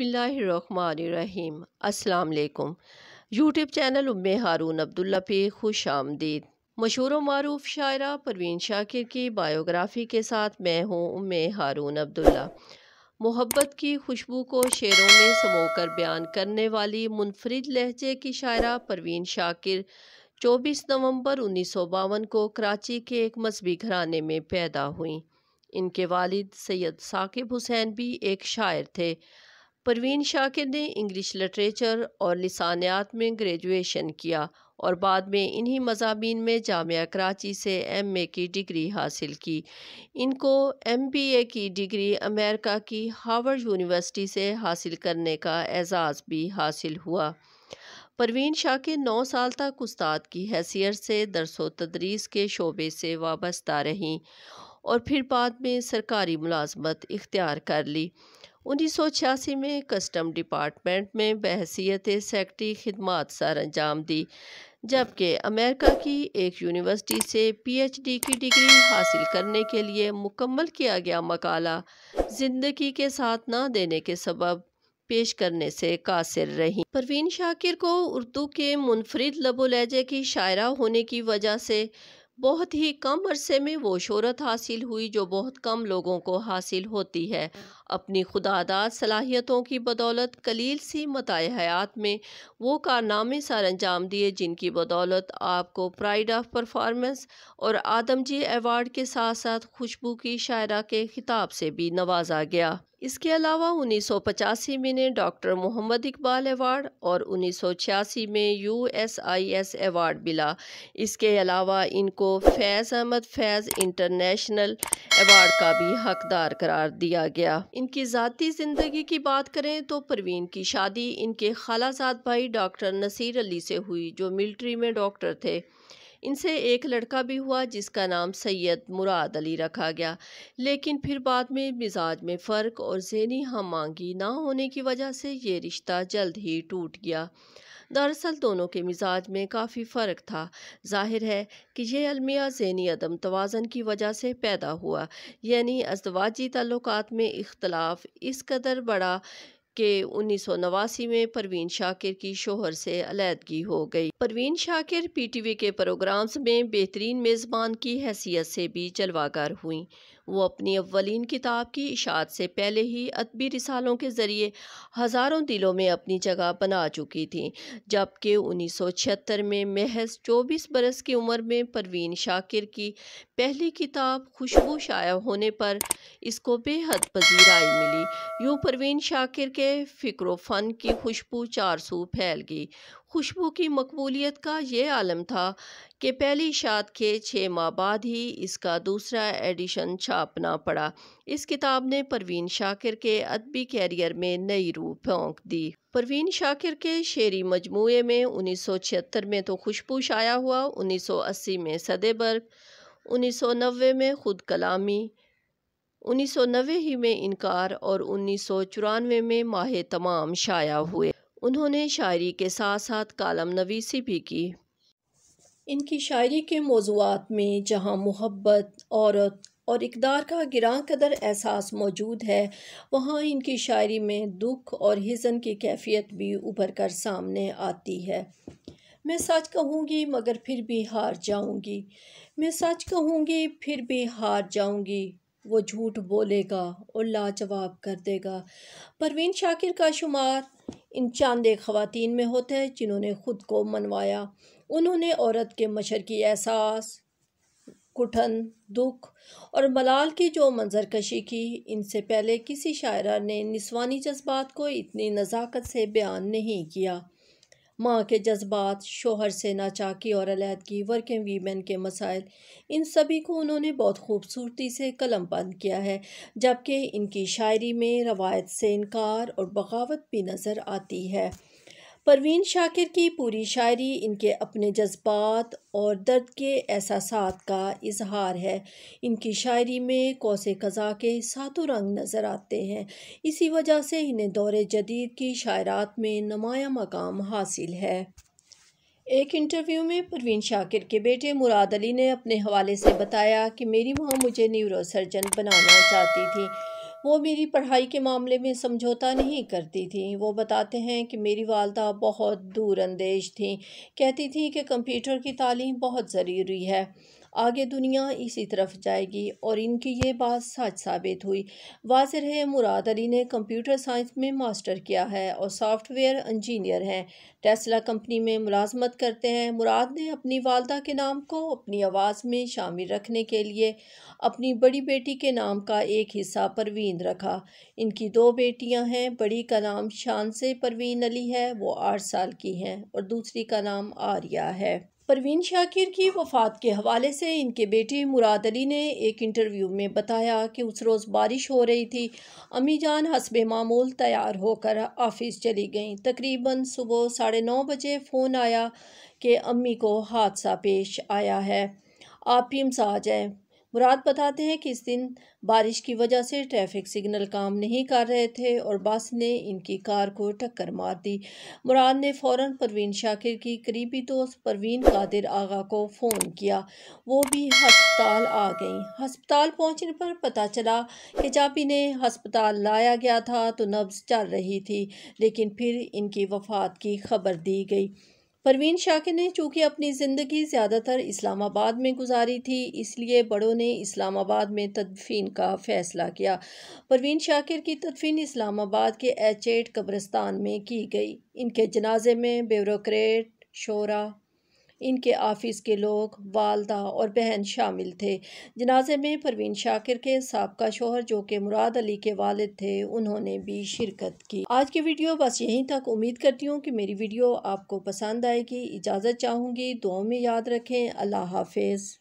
बसमीम् अल्लाम YouTube channel Umm Haroon Abdullah पे खुश आमदीद मशहूर व मरूफ शायरा परवीन शाकिर की बायोग्राफ़ी के साथ मैं हूँ उम हारून अब्दुल्ला मोहब्बत की खुशबू को शेरों में समो कर बयान करने वाली मुनफरद लहजे की शायरा परवीन शाकिर 24 नवंबर उन्नीस को कराची के एक मजहबी घराने में पैदा हुई इनके वालिद सैयद साकिब हुसैन भी एक शायर थे परवीन शाकिर ने इंग्लिश लिटरेचर और लसानियात में ग्रेजुएशन किया और बाद में इन्हीं मजामी में जामिया कराची से एम ए की डिग्री हासिल की इनको एम बी ए की डिग्री अमेरिका की हार्वर्ड यूनिवर्सिटी से हासिल करने का एजाज़ भी हासिल हुआ परवीन शाह के नौ साल तक उस्ताद की हैसियत से दरसो तदरीस के शोबे से वाबस्ता रहीं और फिर बाद में सरकारी मुलाजमत इख्तियार कर ली उन्नीस में कस्टम डिपार्टमेंट में बहसीत सेक्टरी खदमात सर अंजाम दी जबकि अमेरिका की एक यूनिवर्सिटी से पीएचडी की डिग्री हासिल करने के लिए मुकम्मल किया गया मकाला ज़िंदगी के साथ ना देने के सबब पेश करने से कासिर रही परवीन शाकिर को उर्दू के मुनफरद लबोलहजे की शायरा होने की वजह से बहुत ही कम अरसे में वो शहरत हासिल हुई जो बहुत कम लोगों को हासिल होती है अपनी खुदादाद सलाहियतों की बदौलत कलील सी मत हयात में वो कारनामे सर अंजाम दिए जिनकी बदौलत आपको प्राइड ऑफ परफॉर्मेंस और आदमजी अवार्ड के साथ साथ खुशबू की शायरा के खिताब से भी नवाजा गया इसके अलावा उन्नीस में ने डॉक्टर मोहम्मद इकबाल अवार्ड और उन्नीस में U S I S award मिला इसके अलावा इनको फैज़ अहमद फैज़ इंटरनेशनल अवार्ड का भी हकदार करार दिया गया इनकी ज़ाती ज़िंदगी की बात करें तो परवीन की शादी इनके खालाजाद भाई डॉक्टर नसीर अली से हुई जो मिल्ट्री में डॉक्टर थे इनसे एक लड़का भी हुआ जिसका नाम सैयद मुराद अली रखा गया लेकिन फिर बाद में मिजाज में फ़र्क और जहनी हमांगी ना होने की वजह से ये रिश्ता जल्द ही टूट गया दरअसल दोनों के मिजाज में काफ़ी फ़र्क था जाहिर है कि यह अलमिया जहनी अदम तोज़न की वजह से पैदा हुआ यानी अजवाजी तल्लक में इख्तलाफ इस कदर बड़ा कि उन्नीस सौ नवासी में परवीन शाकिर की शोहर से अलीहदगी हो गई Parveen Shakir P T V के प्रोग्राम्स में बेहतरीन मेज़बान की हैसियत से भी जलवागर हुई वो अपनी अवलिन किताब की इशात से पहले ही अदबी रिसालों के ज़रिए हज़ारों दिलों में अपनी जगह बना चुकी थी जबकि उन्नीस सौ छिहत्तर में महज चौबीस बरस की उम्र में परवीन शाकिर की पहली किताब खुशबू शाया होने पर इसको बेहद पजीराई मिली यूँ परवीन शाकिर के फ़िक्र फ़न की खुशबू चार सू फैल गई खुशबू की मकबूलीत का ये आलम था कि पहली शाद के छः माह बाद ही इसका दूसरा एडिशन छापना पड़ा इस किताब ने परवीन शाकिर के अदबी कैरियर में नई रूह फोंक दी परवीन शाकिर के शेरी मजमू में उन्नीस सौ छिहत्तर में तो खुशबू शाया हुआ उन्नीस सौ अस्सी में सदेबर्ग उन्नीस सौ नब्बे में खुद कलामी उन्नीस सौ नब्बे ही में इनकार और उन्नीस सौ चौरानवे में माह तमाम शाया हुए उन्होंने शायरी के साथ साथ कलम नवीसी भी की इनकी शायरी के मौजूद में जहाँ मोहब्बत औरत और इकदार का गिरा कदर एहसास मौजूद है वहाँ इनकी शायरी में दुख और हिजन की कैफियत भी उभर कर सामने आती है मैं सच कहूँगी मगर फिर भी हार जाऊँगी मैं सच कहूँगी फिर भी हार जाऊँगी वो झूठ बोलेगा और लाजवाब कर देगा परवीन शाकिर का शुमार इन चांदे ख़वान में होते हैं जिन्होंने ख़ुद को मनवाया उन्होंने औरत के मशर की एहसास कुठन दुख और मलाल की जो मंजरकशी की इनसे पहले किसी शायरा ने निस्वानी जज्बात को इतनी नज़ाकत से बयान नहीं किया माँ के जज्बात शोहर से नाचाकी और अलहदगी वर्किंग वीमेन के मसाइल इन सभी को उन्होंने बहुत खूबसूरती से कलम बंद किया है जबकि इनकी शायरी में रवायत से इनकार और बगावत भी नज़र आती है परवीन शाकिर की पूरी शायरी इनके अपने जज्बात और दर्द के एहसास का इजहार है इनकी शायरी में कौसे कज़ा के सातों रंग नज़र आते हैं इसी वजह से इन्हें दौरे जदीद की शायरात में नुमाया मकाम हासिल है एक इंटरव्यू में परवीन शाकिर के बेटे मुराद अली ने अपने हवाले से बताया कि मेरी माँ मुझे न्यूरोसर्जन बनाना चाहती थी वो मेरी पढ़ाई के मामले में समझौता नहीं करती थी वो बताते हैं कि मेरी वालदा बहुत दूर थी कहती थी कि कंप्यूटर की तालीम बहुत ज़रूरी है आगे दुनिया इसी तरफ जाएगी और इनकी ये बात सच साबित हुई वाज है मुराद अली ने कंप्यूटर साइंस में मास्टर किया है और सॉफ्टवेयर इंजीनियर हैं टेस्ला कंपनी में मुलाजमत करते हैं मुराद ने अपनी वालदा के नाम को अपनी आवाज़ में शामिल रखने के लिए अपनी बड़ी बेटी के नाम का एक हिस्सा परवीन रखा इनकी दो बेटियाँ हैं बड़ी का नाम शान से परवीन अली है वो आठ साल की हैं और दूसरी का नाम आर्या है परवीन शाकिर की वफ़ात के हवाले से इनके बेटे मुराद अली ने एक इंटरव्यू में बताया कि उस रोज़ बारिश हो रही थी अम्मी जान हसब मामूल तैयार होकर ऑफिस चली गईं तकरीबन सुबह साढ़े नौ बजे फ़ोन आया कि अम्मी को हादसा पेश आया है आप ही आ जाएं मुराद बताते हैं कि इस दिन बारिश की वजह से ट्रैफिक सिग्नल काम नहीं कर रहे थे और बस ने इनकी कार को टक्कर मार दी मुराद ने फ़ौर परवीन शाकिर की करीबी दोस्त परवीन कादिर आगा को फ़ोन किया वो भी हस्पताल आ गई हस्पताल पहुंचने पर पता चला कि जब ने हस्पताल लाया गया था तो नब्ज़ चल रही थी लेकिन फिर इनकी वफात की खबर दी गई परवीन शाकिर ने चूँकि अपनी ज़िंदगी ज़्यादातर इस्लामाबाद में गुजारी थी इसलिए बड़ों ने इस्लामाबाद में तदफीन का फ़ैसला किया परवीन शाकिर की तदफीन इस्लामाबाद के एच कब्रस्तान में की गई इनके जनाजे में ब्यूरोक्रेट शोरा इनके आफिस के लोग वालदा और बहन शामिल थे जनाजे में परवीन शाकिर के सबका शोहर जो कि मुराद अली के वालिद थे उन्होंने भी शिरकत की आज की वीडियो बस यहीं तक उम्मीद करती हूँ कि मेरी वीडियो आपको पसंद आएगी इजाज़त चाहूँगी दुआ में याद रखें अल्लाह हाफिज़